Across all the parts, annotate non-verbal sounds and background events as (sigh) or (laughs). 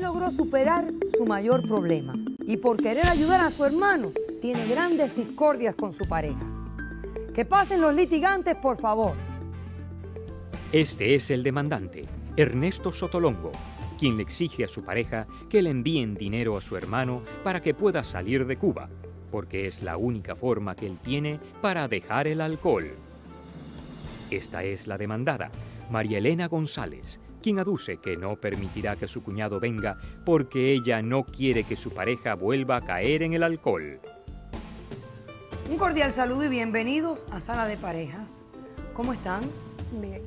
logró superar su mayor problema y por querer ayudar a su hermano tiene grandes discordias con su pareja. Que pasen los litigantes, por favor. Este es el demandante, Ernesto Sotolongo, quien le exige a su pareja que le envíen dinero a su hermano para que pueda salir de Cuba, porque es la única forma que él tiene para dejar el alcohol. Esta es la demandada, María Elena González, quien aduce que no permitirá que su cuñado venga porque ella no quiere que su pareja vuelva a caer en el alcohol. Un cordial saludo y bienvenidos a Sala de Parejas. ¿Cómo están? Bien.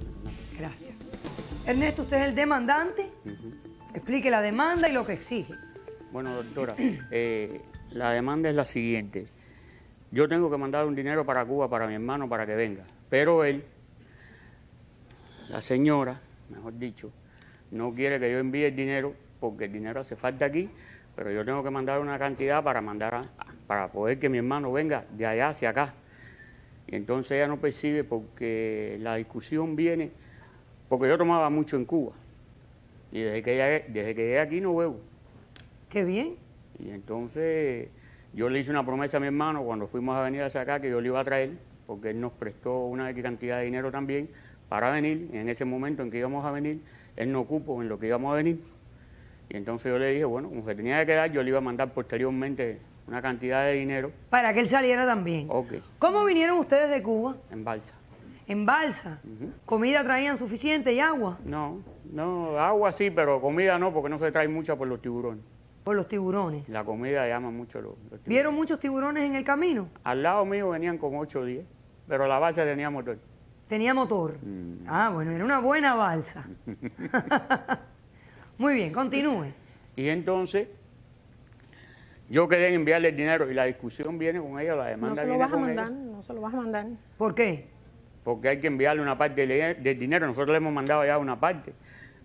Gracias. Ernesto, usted es el demandante. Explique la demanda y lo que exige. Bueno, doctora, eh, la demanda es la siguiente. Yo tengo que mandar un dinero para Cuba para mi hermano para que venga. Pero él, la señora, mejor dicho, no quiere que yo envíe el dinero porque el dinero hace falta aquí, pero yo tengo que mandar una cantidad para mandar para poder que mi hermano venga de allá hacia acá. Y entonces ella no percibe porque la discusión viene, porque yo tomaba mucho en Cuba. Y desde que llegué, desde que aquí no bebo. Qué bien. Y entonces yo le hice una promesa a mi hermano cuando fuimos a venir hacia acá que yo le iba a traer, porque él nos prestó una X cantidad de dinero también para venir, en ese momento en que íbamos a venir, él no ocupó en lo que íbamos a venir. Y entonces yo le dije, bueno, como se tenía que quedar, yo le iba a mandar posteriormente una cantidad de dinero. Para que él saliera también. Ok. ¿Cómo vinieron ustedes de Cuba? En balsa. ¿En balsa? ¿Comida traían suficiente y agua? No, no, agua sí, pero comida no, porque no se trae mucha por los tiburones. Por los tiburones. La comida llama mucho los, los tiburones. ¿Vieron muchos tiburones en el camino? Al lado mío venían como 8 o 10, pero la balsa teníamos motor. Tenía motor. Mm. Ah, bueno, era una buena balsa. (laughs) Muy bien, continúe. Y entonces, yo quedé en enviarle el dinero y la discusión viene con ella, la demanda No se lo vas a mandar, no se lo vas a mandar. ¿Por qué? Porque hay que enviarle una parte del dinero. Nosotros le hemos mandado ya una parte.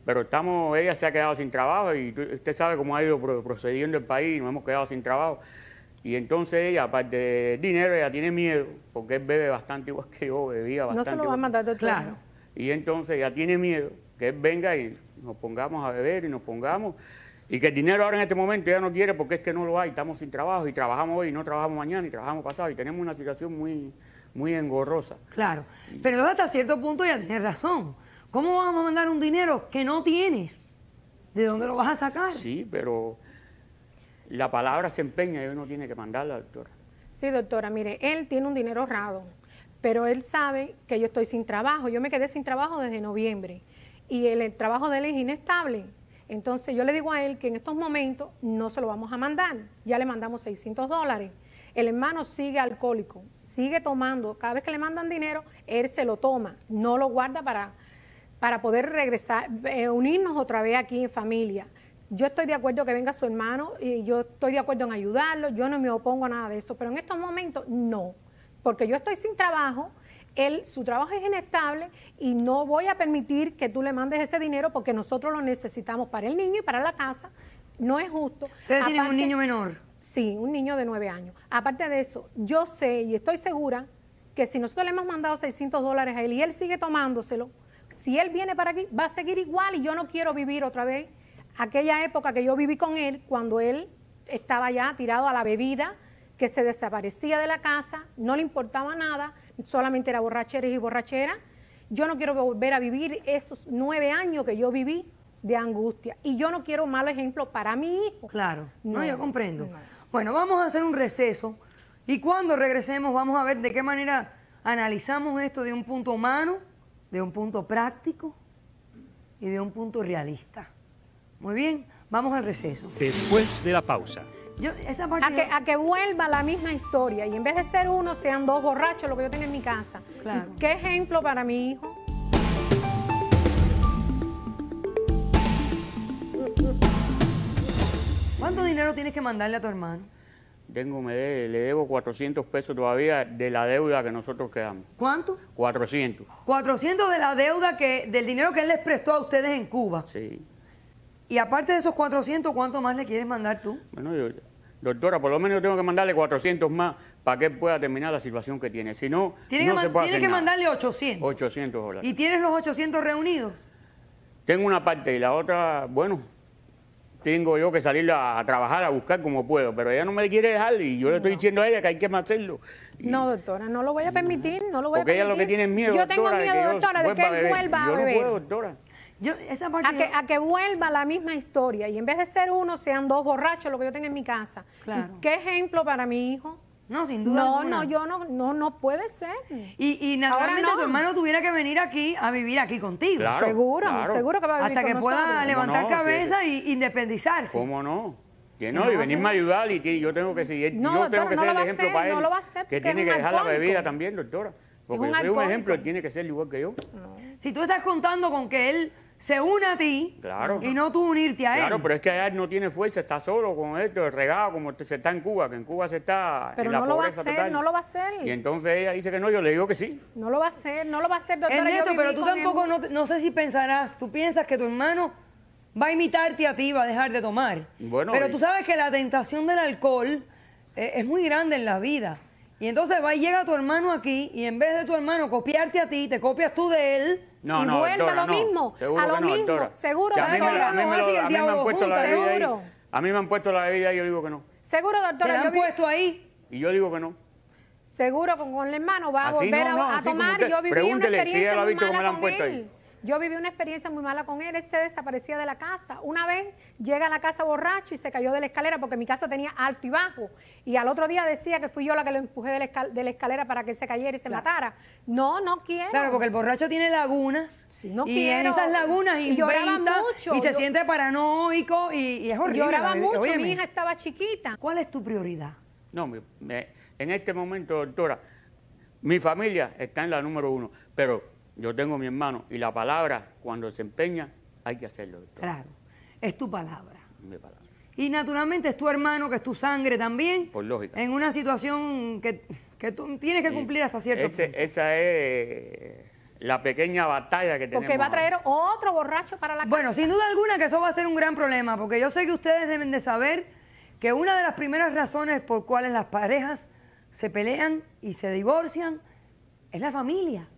Pero estamos, ella se ha quedado sin trabajo y usted sabe cómo ha ido procediendo el país nos hemos quedado sin trabajo. Y entonces ella, aparte de dinero, ella tiene miedo, porque él bebe bastante igual que yo, bebía bastante. No se lo va a mandar de claro. Y entonces ella tiene miedo que él venga y nos pongamos a beber y nos pongamos. Y que el dinero ahora en este momento ella no quiere porque es que no lo hay, estamos sin trabajo y trabajamos hoy y no trabajamos mañana y trabajamos pasado y tenemos una situación muy, muy engorrosa. Claro, pero hasta cierto punto ella tiene razón. ¿Cómo vamos a mandar un dinero que no tienes? ¿De dónde lo vas a sacar? Sí, pero la palabra se empeña y uno tiene que mandarla, doctora. Sí, doctora, mire, él tiene un dinero ahorrado, pero él sabe que yo estoy sin trabajo. Yo me quedé sin trabajo desde noviembre y el, trabajo de él es inestable. Entonces yo le digo a él que en estos momentos no se lo vamos a mandar. Ya le mandamos 600 dólares. El hermano sigue alcohólico, sigue tomando. Cada vez que le mandan dinero, él se lo toma, no lo guarda para, para poder regresar, eh, unirnos otra vez aquí en familia. Yo estoy de acuerdo que venga su hermano y yo estoy de acuerdo en ayudarlo, yo no me opongo a nada de eso, pero en estos momentos no, porque yo estoy sin trabajo, él, su trabajo es inestable y no voy a permitir que tú le mandes ese dinero porque nosotros lo necesitamos para el niño y para la casa, no es justo. Ustedes tienen un niño menor. Sí, un niño de nueve años. Aparte de eso, yo sé y estoy segura que si nosotros le hemos mandado 600 dólares a él y él sigue tomándoselo, si él viene para aquí, va a seguir igual y yo no quiero vivir otra vez aquella época que yo viví con él, cuando él estaba ya tirado a la bebida, que se desaparecía de la casa, no le importaba nada, solamente era borrachera y borrachera. Yo no quiero volver a vivir esos nueve años que yo viví de angustia. Y yo no quiero mal ejemplo para mi hijo. Claro, no, yo comprendo. Bueno, vamos a hacer un receso y cuando regresemos vamos a ver de qué manera analizamos esto de un punto humano, de un punto práctico y de un punto realista. Muy bien, vamos al receso. Después de la pausa. esa a, que, vuelva la misma historia y en vez de ser uno, sean dos borrachos, lo que yo tengo en mi casa. Claro. ¿Qué ejemplo para mi hijo? ¿Cuánto dinero tienes que mandarle a tu hermano? Tengo, me le debo 400 pesos todavía de la deuda que nosotros quedamos. ¿Cuánto? 400. 400 de la deuda que, del dinero que él les prestó a ustedes en Cuba. Sí. Y aparte de esos 400, ¿cuánto más le quieres mandar tú? Bueno, doctora, por lo menos tengo que mandarle 400 más para que pueda terminar la situación que tiene. Si no, no que se puede Tienes que mandarle 800. 800 dólares. ¿Y tienes los 800 reunidos? Tengo una parte y la otra, bueno, tengo yo que salir a, trabajar, a buscar como puedo, pero ella no me quiere dejar y yo le estoy diciendo a ella que hay que hacerlo. No, doctora, no lo voy a permitir, no lo voy a permitir. Porque ella lo que tiene miedo, Yo tengo miedo, doctora, de que él vuelva a beber. Yo no puedo, doctora a, que, vuelva la misma historia y en vez de ser uno, sean dos borrachos, lo que yo tengo en mi casa. ¿Qué ejemplo para mi hijo? No, sin duda. No, no, yo no, no, no puede ser. Y, naturalmente tu hermano tuviera que venir aquí a vivir aquí contigo. seguro, seguro que va a vivir Hasta que pueda levantar cabeza e y independizarse. ¿Cómo no? Que no, y venirme a ayudar y yo tengo que seguir, no, yo tengo ser el ejemplo No lo va a hacer que tiene que dejar la bebida también, doctora. Porque soy un ejemplo, él tiene que ser igual que yo. Si tú estás contando con que él se une a ti y no tú unirte a él. Claro, pero es que él no tiene fuerza, está solo con esto, regado, como se está en Cuba, que en Cuba se está pero en la no lo va a hacer, no lo va a hacer. Y entonces ella dice que no, yo le digo que sí. No lo va a hacer, no lo va a hacer, doctora. Ernesto, eh, pero tú tampoco, no, sé si pensarás, tú piensas que tu hermano va a imitarte a ti, va a dejar de tomar. Bueno, pero tú sabes que la tentación del alcohol eh, es muy grande en la vida. Y entonces va y llega tu hermano aquí y en vez de tu hermano copiarte a ti, te copias tú de él no, no, a lo mismo, no, a lo mismo, seguro. doctora. a, mí me, a, mí me han puesto la bebida ahí, a mí me han puesto la bebida y yo digo que no. Seguro, doctora. Me han puesto ahí? Y yo digo que no. Seguro, con, con el hermano va a volver a, a tomar. Usted, yo viví una experiencia si ella lo ha visto como me la han puesto ahí. Yo viví una experiencia muy mala con él, él se desaparecía de la casa. Una vez llega a la casa borracho y se cayó de la escalera porque mi casa tenía alto y bajo. Y al otro día decía que fui yo la que lo empujé de la, escalera para que se cayera y se matara. No, no quiero. Claro, porque el borracho tiene lagunas. Sí, no y quiero. esas lagunas y mucho. Y se siente paranoico y, es horrible. Lloraba mucho, mi hija estaba chiquita. ¿Cuál es tu prioridad? No, en este momento, doctora, mi familia está en la número uno, pero yo tengo mi hermano y la palabra, cuando se empeña, hay que hacerlo. Claro, es tu palabra. Mi palabra. Y naturalmente es tu hermano, que es tu sangre también. Por lógica. En una situación que, tú tienes que cumplir hasta cierto punto. Esa es la pequeña batalla que tenemos. Porque va a traer otro borracho para la casa. Bueno, sin duda alguna que eso va a ser un gran problema, porque yo sé que ustedes deben de saber que una de las primeras razones por cuales las parejas se pelean y se divorcian es la familia.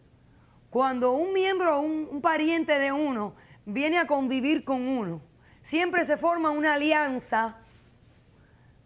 Cuando un miembro, un, un pariente de uno, viene a convivir con uno, siempre se forma una alianza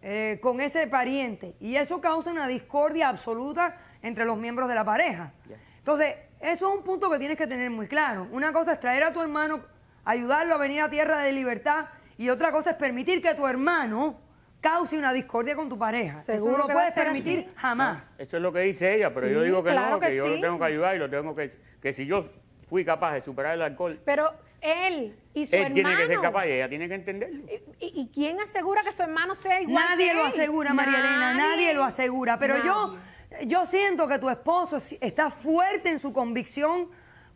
eh, con ese pariente y eso causa una discordia absoluta entre los miembros de la pareja. Entonces, eso es un punto que tienes que tener muy claro. Una cosa es traer a tu hermano, ayudarlo a venir a tierra de libertad y otra cosa es permitir que tu hermano cause una discordia con tu pareja. Seguro no lo puedes permitir jamás. Eso es lo que dice ella, pero yo digo que no, que, yo lo tengo que ayudar y lo tengo que. Que si yo fui capaz de superar el alcohol, Pero él y su él tiene que ser capaz y ella tiene que entenderlo. ¿Y, quién asegura que su hermano sea igual? Nadie lo asegura, María Elena, nadie lo asegura. Pero yo, yo siento que tu esposo está fuerte en su convicción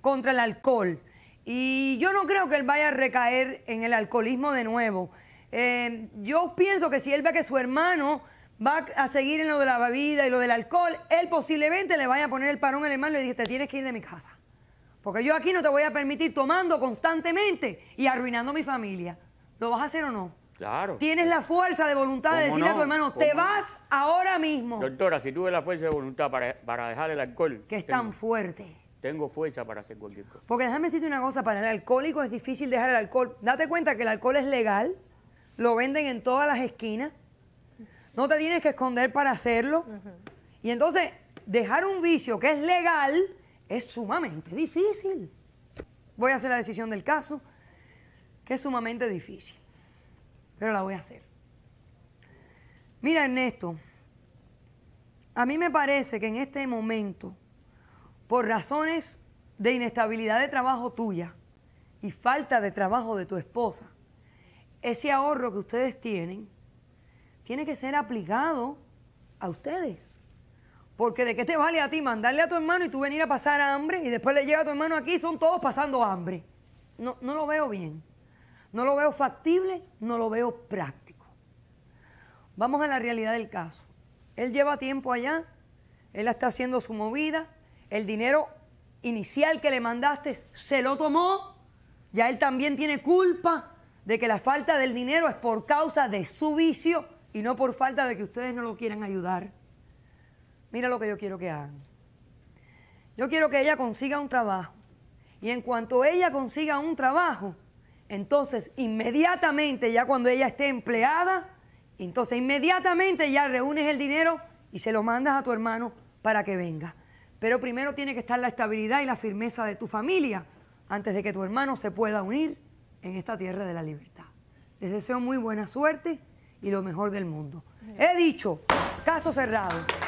contra el alcohol. Y yo no creo que él vaya a recaer en el alcoholismo de nuevo. Eh, yo pienso que si él ve que su hermano va a seguir en lo de la bebida y lo del alcohol, él posiblemente le vaya a poner el parón al hermano y le dice, te tienes que ir de mi casa. Porque yo aquí no te voy a permitir tomando constantemente y arruinando mi familia. ¿Lo vas a hacer o no? Claro. Tienes la fuerza de voluntad de decirle a tu hermano, te vas ahora mismo. Doctora, si tuve la fuerza de voluntad para, dejar el alcohol. Que es tan fuerte. Tengo fuerza para hacer cualquier cosa. Porque déjame decirte una cosa, para el alcohólico es difícil dejar el alcohol. Date cuenta que el alcohol es legal lo venden en todas las esquinas. No te tienes que esconder para hacerlo. Y entonces, dejar un vicio que es legal es sumamente difícil. Voy a hacer la decisión del caso, que es sumamente difícil. Pero la voy a hacer. Mira, Ernesto, a mí me parece que en este momento, por razones de inestabilidad de trabajo tuya y falta de trabajo de tu esposa, ese ahorro que ustedes tienen tiene que ser aplicado a ustedes. Porque de qué te vale a ti mandarle a tu hermano y tú venir a pasar hambre y después le llega a tu hermano aquí y son todos pasando hambre. No, no lo veo bien. No lo veo factible, no lo veo práctico. Vamos a la realidad del caso. Él lleva tiempo allá, él está haciendo su movida, el dinero inicial que le mandaste se lo tomó, ya él también tiene culpa, de que la falta del dinero es por causa de su vicio y no por falta de que ustedes no lo quieran ayudar. Mira lo que yo quiero que hagan. Yo quiero que ella consiga un trabajo. Y en cuanto ella consiga un trabajo, entonces inmediatamente, ya cuando ella esté empleada, entonces inmediatamente ya reúnes el dinero y se lo mandas a tu hermano para que venga. Pero primero tiene que estar la estabilidad y la firmeza de tu familia antes de que tu hermano se pueda unir en esta tierra de la libertad. Les deseo muy buena suerte y lo mejor del mundo. He dicho, caso cerrado.